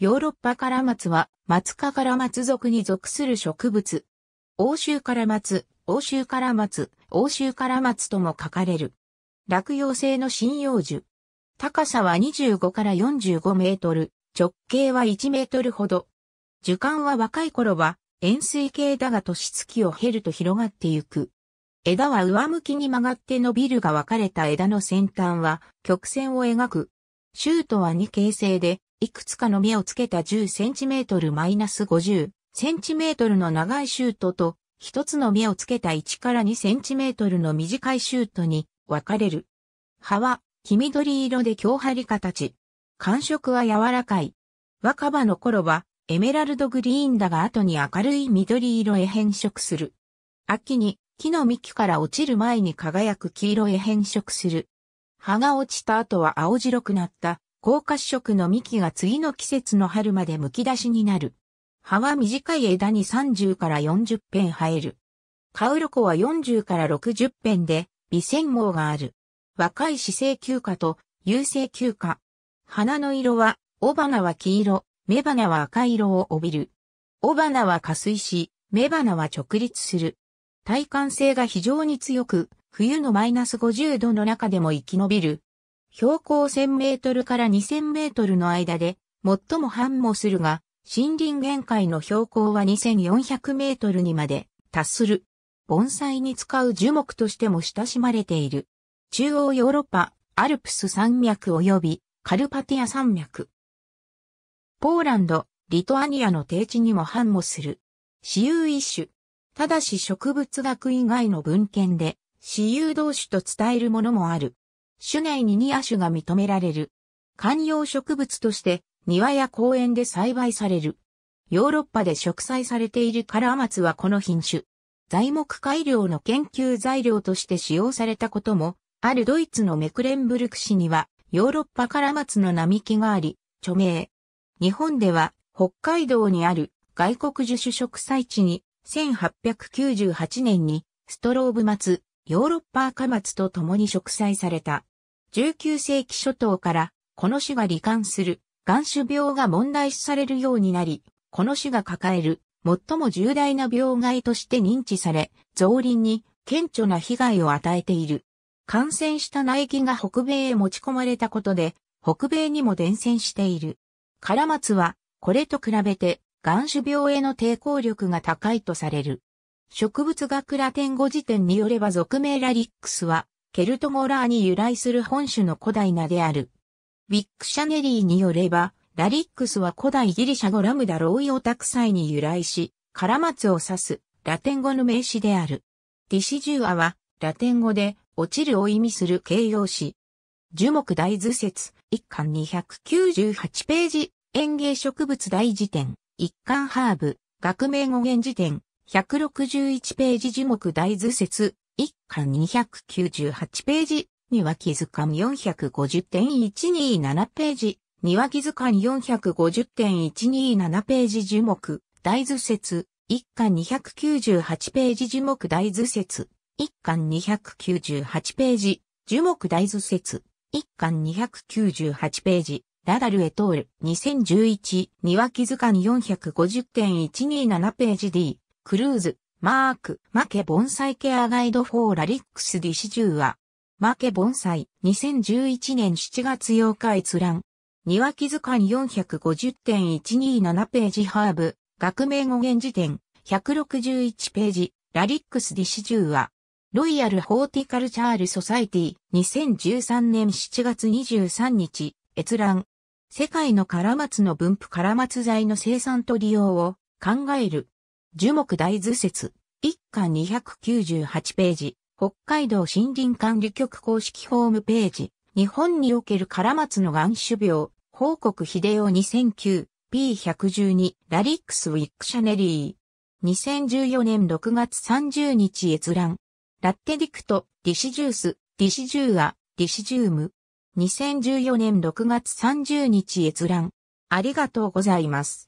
ヨーロッパカラマツは、マツ科カラマツ属に属する植物。欧州カラマツ、欧州カラマツ、欧州カラマツとも書かれる。落葉性の針葉樹。高さは25から45メートル、直径は1メートルほど。樹幹は若い頃は、円錐形だが年月を経ると広がってゆく。枝は上向きに曲がって伸びるが分かれた枝の先端は曲線を描く。シュートは2形成で、いくつかの目をつけた 10cm-50 cm の長いシュートと、一つの目をつけた1から 2cm の短いシュートに分かれる。葉は黄緑色で強張り形。感触は柔らかい。若葉の頃はエメラルドグリーンだが後に明るい緑色へ変色する。秋に木の幹から落ちる前に輝く黄色へ変色する。葉が落ちた後は青白くなった高褐色の幹が次の季節の春まで剥き出しになる。葉は短い枝に30から40辺生える。カウロコは40から60辺で、微線毛がある。若い姿勢休暇と有性休暇。花の色は、尾花は黄色、雌花は赤色を帯びる。尾花は下水し、雌花は直立する。体幹性が非常に強く、冬のマイナス50度の中でも生き延びる標高1000メートルから2000メートルの間で、最も繁茂するが、森林限界の標高は2400メートルにまで達する。盆栽に使う樹木としても親しまれている。中央ヨーロッパ、アルプス山脈及びカルパティア山脈。ポーランド、リトアニアの低地にも繁茂する。私有一種。ただし植物学以外の文献で、私有同種と伝えるものもある。種内に2亜種が認められる。観葉植物として庭や公園で栽培される。ヨーロッパで植栽されているカラマツはこの品種。材木改良の研究材料として使用されたことも、あるドイツのメクレンブルク市には、ヨーロッパカラマツの並木があり、著名。日本では、北海道にある外国樹種植栽地に、1898年に、ストローブ松、ヨーロッパ赤松と共に植栽された。19世紀初頭からこの種が罹患する眼種病が問題視されるようになり、この種が抱える最も重大な病害として認知され、増林に顕著な被害を与えている。感染した苗木が北米へ持ち込まれたことで、北米にも伝染している。カラマツは、これと比べて、眼種病への抵抗力が高いとされる。植物学ラテン語辞典によれば俗名ラリックスは、ケルトゴラーに由来する本種の古代名である。ウィックシャネリーによれば、ラリックスは古代ギリシャ語ラムダロイオタクサイに由来し、カラマツを指す、ラテン語の名詞である。ディシジュアは、ラテン語で、落ちるを意味する形容詞。樹木大図説、一巻298ページ、園芸植物大辞典、一巻ハーブ、学名語源辞典、161ページ樹木大図説、1巻298ページ、庭木図鑑450.127ページ、庭木図鑑450.127ページ樹木大図説、1巻298ページ樹木大図説、1巻298ページ、樹木大図説、1巻298ページ、ラダルエトール、2011、庭木図鑑450.127ページ D、クルーズ、マーク、マケ盆栽ケアガイドフォーラリックスディシジューア。マケ盆栽、2011年7月8日閲覧。庭木図鑑450.127ページハーブ、学名語源辞典、161ページ、ラリックスディシジューア。ロイヤル・ホーティカルチャール・ソサイティ、2013年7月23日、閲覧。世界のカラマツの分布カラマツ材の生産と利用を考える樹木大図説、一巻298ページ、北海道森林管理局公式ホームページ、日本におけるカラマツの眼種病、報告秀夫 2009P112 ラリックス・ウィックシャネリー。2014年6月30日閲覧。ラッテディクト、ディシジュース、ディシジューア、ディシジューム。2014年6月30日閲覧。ありがとうございます。